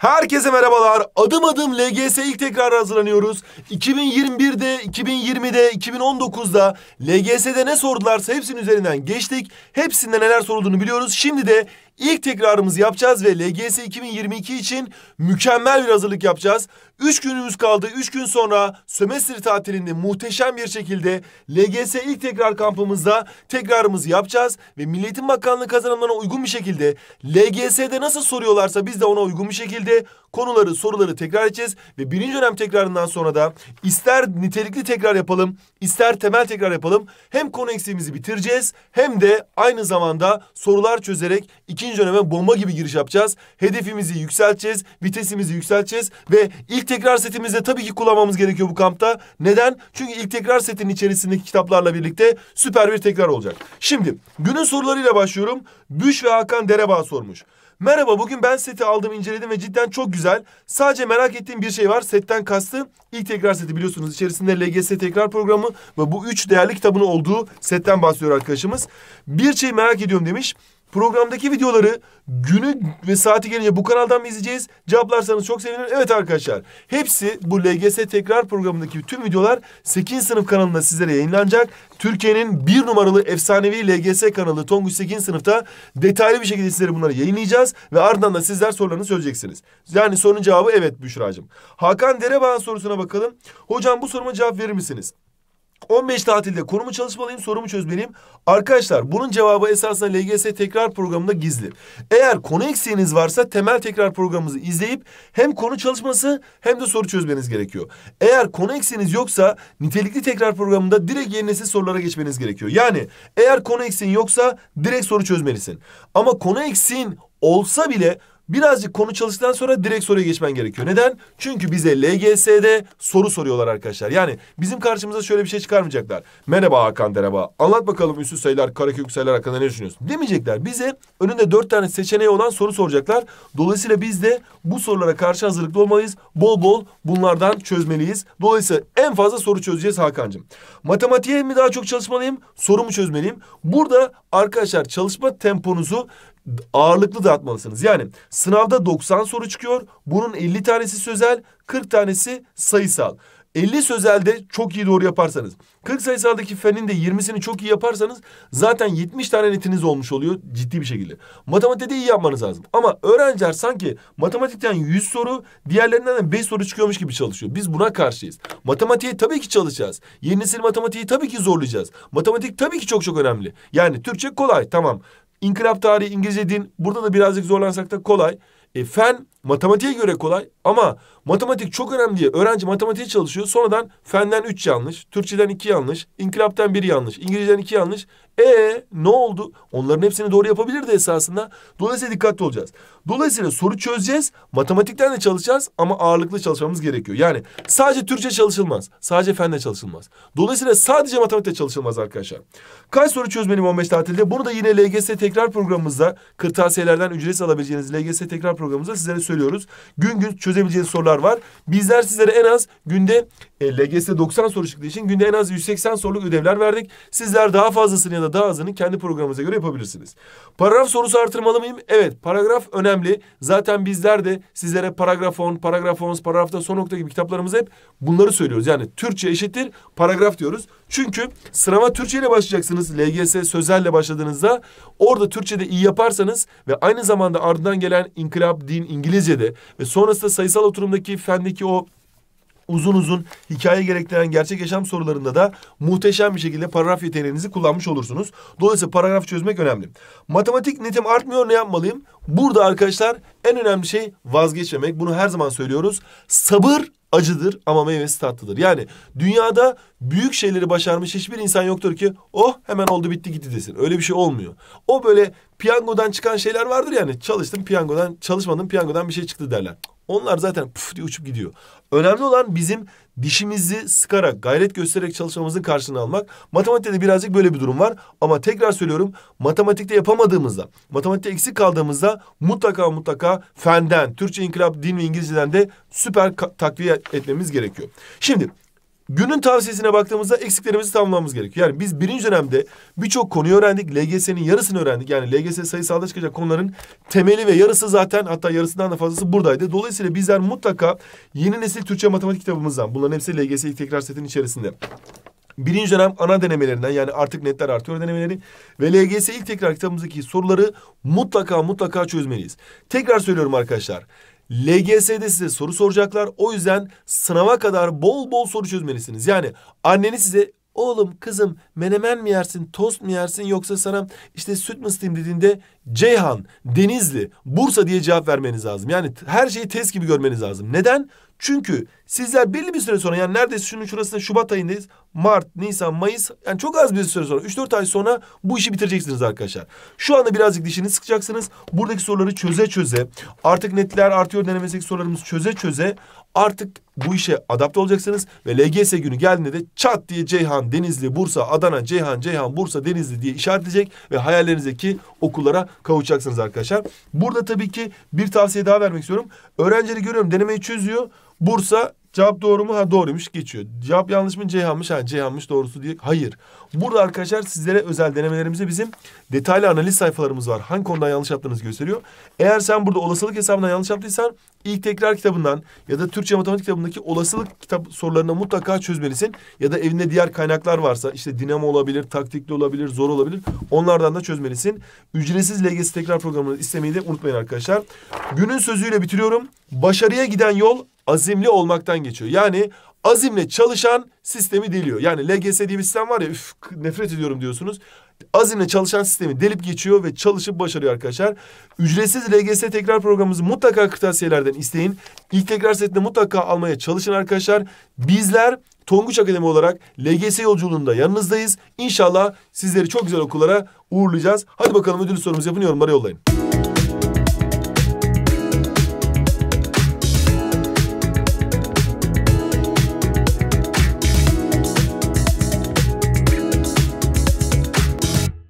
Herkese merhabalar. Adım adım LGS ilk tekrar hazırlanıyoruz. 2021'de, 2020'de, 2019'da LGS'de ne sordularsa hepsinin üzerinden geçtik. Hepsinde neler sorulduğunu biliyoruz. Şimdi de ilk tekrarımızı yapacağız ve LGS 2022 için mükemmel bir hazırlık yapacağız. Üç günümüz kaldı. Üç gün sonra sömestr tatilinde muhteşem bir şekilde LGS ilk tekrar kampımızda tekrarımızı yapacağız. Ve Milliyetin Bakanlığı kazanımlarına uygun bir şekilde LGS'de nasıl soruyorlarsa biz de ona uygun bir şekilde konuları, soruları tekrar edeceğiz. Ve birinci dönem tekrarından sonra da ister nitelikli tekrar yapalım, ister temel tekrar yapalım. Hem konu eksiğimizi bitireceğiz hem de aynı zamanda sorular çözerek ikinci döneme bomba gibi giriş yapacağız. Hedefimizi yükselteceğiz, vitesimizi yükselteceğiz ve ilk tekrar setimizde tabii ki kullanmamız gerekiyor bu kampta. Neden? Çünkü ilk tekrar setinin içerisindeki kitaplarla birlikte süper bir tekrar olacak. Şimdi günün sorularıyla başlıyorum. Büş ve Hakan Derebağ sormuş. Merhaba bugün ben seti aldım inceledim ve cidden çok güzel. Sadece merak ettiğim bir şey var. Setten kastı ilk tekrar seti biliyorsunuz. içerisinde LGS tekrar programı ve bu üç değerli kitabın olduğu setten bahsediyor arkadaşımız. Bir şey merak ediyorum demiş. Programdaki videoları günü ve saati gelince bu kanaldan mı izleyeceğiz? Cevaplarsanız çok sevinirim. Evet arkadaşlar hepsi bu LGS tekrar programındaki tüm videolar 8. sınıf kanalında sizlere yayınlanacak. Türkiye'nin bir numaralı efsanevi LGS kanalı Tonguç 8. sınıfta detaylı bir şekilde sizlere bunları yayınlayacağız. Ve ardından da sizler sorularını söyleyeceksiniz. Yani sorunun cevabı evet Büşra'cığım. Hakan Derebağ'ın sorusuna bakalım. Hocam bu soruma cevap verir misiniz? 15 tatilde konumu çalışmalıyım, sorumu çözmeliyim. Arkadaşlar bunun cevabı esasında LGS tekrar programında gizli. Eğer konu eksiğiniz varsa temel tekrar programımızı izleyip hem konu çalışması hem de soru çözmeniz gerekiyor. Eğer konu eksiğiniz yoksa nitelikli tekrar programında direkt yeni nesil sorulara geçmeniz gerekiyor. Yani eğer konu eksiğin yoksa direkt soru çözmelisin. Ama konu eksiğin olsa bile Birazcık konu çalıştıktan sonra direkt soruya geçmen gerekiyor. Neden? Çünkü bize LGS'de soru soruyorlar arkadaşlar. Yani bizim karşımıza şöyle bir şey çıkarmayacaklar. Merhaba Hakan Dereba. Anlat bakalım üstü sayılar, karekök sayılar hakkında ne düşünüyorsun? Demeyecekler. Bize önünde dört tane seçeneği olan soru soracaklar. Dolayısıyla biz de bu sorulara karşı hazırlıklı olmalıyız. Bol bol bunlardan çözmeliyiz. Dolayısıyla en fazla soru çözeceğiz Hakan'cığım. Matematiğe mi daha çok çalışmalıyım? Soru mu çözmeliyim? Burada arkadaşlar çalışma temponuzu ağırlıklı dağıtmalısınız. Yani sınavda 90 soru çıkıyor. Bunun 50 tanesi sözel, 40 tanesi sayısal. 50 sözelde çok iyi doğru yaparsanız, 40 sayısaldaki fenin de 20'sini çok iyi yaparsanız zaten 70 tane netiniz olmuş oluyor ciddi bir şekilde. Matematikte iyi yapmanız lazım. Ama öğrenciler sanki matematikten 100 soru, diğerlerinden de 5 soru çıkıyormuş gibi çalışıyor. Biz buna karşıyız. Matematiğe tabii ki çalışacağız. Yeni nesil matematiği tabii ki zorlayacağız. Matematik tabii ki çok çok önemli. Yani Türkçe kolay tamam. İnkılap tarihi, İngilizce din burada da birazcık zorlansak da kolay. E, fen Matematiğe göre kolay ama matematik çok önemli diye öğrenci matematiğe çalışıyor. Sonradan fenden üç yanlış, Türkçeden iki yanlış, inkılaptan bir yanlış, İngilizceden iki yanlış. E ne oldu? Onların hepsini doğru yapabilirdi esasında. Dolayısıyla dikkatli olacağız. Dolayısıyla soru çözeceğiz, matematikten de çalışacağız ama ağırlıklı çalışmamız gerekiyor. Yani sadece Türkçe çalışılmaz, sadece fende çalışılmaz. Dolayısıyla sadece matematikte çalışılmaz arkadaşlar. Kaç soru çözmeliyim 15 tatilde? Bunu da yine LGS tekrar programımızda, kırtasiyelerden ücretsiz alabileceğiniz LGS tekrar programımızda sizlere söylüyoruz. Gün gün çözebileceğiniz sorular var. Bizler sizlere en az günde e, LGS'de 90 soru çıktığı için günde en az 180 soruluk ödevler verdik. Sizler daha fazlasını ya da daha azını kendi programınıza göre yapabilirsiniz. Paragraf sorusu artırmalı mıyım? Evet, paragraf önemli. Zaten bizler de sizlere paragraf 10, paragraf 11, paragrafta son nokta gibi kitaplarımızda hep bunları söylüyoruz. Yani Türkçe eşittir paragraf diyoruz. Çünkü sınava Türkçe ile başlayacaksınız. LGS sözelle başladığınızda orada Türkçe'de iyi yaparsanız ve aynı zamanda ardından gelen inkılap, din, İngilizce'de ve sonrasında sayısal oturumdaki fendeki o uzun uzun hikaye gerektiren gerçek yaşam sorularında da muhteşem bir şekilde paragraf yeteneğinizi kullanmış olursunuz. Dolayısıyla paragraf çözmek önemli. Matematik netim artmıyor ne yapmalıyım? Burada arkadaşlar en önemli şey vazgeçmemek. Bunu her zaman söylüyoruz. Sabır acıdır ama meyvesi tatlıdır. Yani dünyada büyük şeyleri başarmış hiçbir insan yoktur ki oh hemen oldu bitti gitti desin. Öyle bir şey olmuyor. O böyle piyangodan çıkan şeyler vardır yani çalıştım piyangodan çalışmadım piyangodan bir şey çıktı derler. Onlar zaten puf diye uçup gidiyor. Önemli olan bizim dişimizi sıkarak, gayret göstererek çalışmamızın karşılığını almak. Matematikte de birazcık böyle bir durum var. Ama tekrar söylüyorum, matematikte yapamadığımızda, matematikte eksik kaldığımızda mutlaka mutlaka fenden, Türkçe inkılap, din ve İngilizceden de süper takviye etmemiz gerekiyor. Şimdi Günün tavsiyesine baktığımızda eksiklerimizi tamamlamamız gerekiyor. Yani biz birinci dönemde birçok konuyu öğrendik. LGS'nin yarısını öğrendik. Yani LGS sayısalda çıkacak konuların temeli ve yarısı zaten hatta yarısından da fazlası buradaydı. Dolayısıyla bizler mutlaka yeni nesil Türkçe matematik kitabımızdan bunların hepsi LGS ilk tekrar setinin içerisinde. Birinci dönem ana denemelerinden yani artık netler artıyor denemeleri ve LGS ilk tekrar kitabımızdaki soruları mutlaka mutlaka çözmeliyiz. Tekrar söylüyorum arkadaşlar. LGS'de size soru soracaklar. O yüzden sınava kadar bol bol soru çözmelisiniz. Yani anneniz size oğlum kızım menemen mi yersin tost mu yersin yoksa sana işte süt mü ısıtayım dediğinde Ceyhan, Denizli, Bursa diye cevap vermeniz lazım. Yani her şeyi test gibi görmeniz lazım. Neden? Çünkü sizler belli bir süre sonra yani neredeyse şunun şurasında Şubat ayındayız. Mart, Nisan, Mayıs yani çok az bir süre sonra 3-4 ay sonra bu işi bitireceksiniz arkadaşlar. Şu anda birazcık dişini sıkacaksınız. Buradaki soruları çöze çöze artık netler artıyor denemesindeki sorularımız çöze çöze artık bu işe adapte olacaksınız ve LGS günü geldiğinde de çat diye Ceyhan, Denizli, Bursa, Adana, Ceyhan, Ceyhan, Bursa, Denizli diye işaretleyecek ve hayallerinizdeki okullara kavuşacaksınız arkadaşlar. Burada tabii ki bir tavsiye daha vermek istiyorum. Öğrencileri görüyorum denemeyi çözüyor. Bursa Cevap doğru mu? Ha doğruymuş geçiyor. Cevap yanlış mı? Ceyhan'mış. Ha Ceyhan'mış doğrusu diye. Hayır. Burada arkadaşlar sizlere özel denemelerimizi bizim detaylı analiz sayfalarımız var. Hangi konuda yanlış yaptığınızı gösteriyor. Eğer sen burada olasılık hesabından yanlış yaptıysan ilk tekrar kitabından ya da Türkçe matematik kitabındaki olasılık kitap sorularına mutlaka çözmelisin. Ya da evinde diğer kaynaklar varsa işte dinamo olabilir, taktikli olabilir, zor olabilir. Onlardan da çözmelisin. Ücretsiz LGS tekrar programını istemeyi de unutmayın arkadaşlar. Günün sözüyle bitiriyorum. Başarıya giden yol azimli olmaktan geçiyor. Yani azimle çalışan sistemi deliyor. Yani LGS diye bir sistem var ya üf, nefret ediyorum diyorsunuz. Azimle çalışan sistemi delip geçiyor ve çalışıp başarıyor arkadaşlar. Ücretsiz LGS tekrar programımızı mutlaka kırtasiyelerden isteyin. İlk tekrar setini mutlaka almaya çalışın arkadaşlar. Bizler Tonguç Akademi olarak LGS yolculuğunda yanınızdayız. İnşallah sizleri çok güzel okullara uğurlayacağız. Hadi bakalım ödül sorumuzu yapın yorumlara yollayın.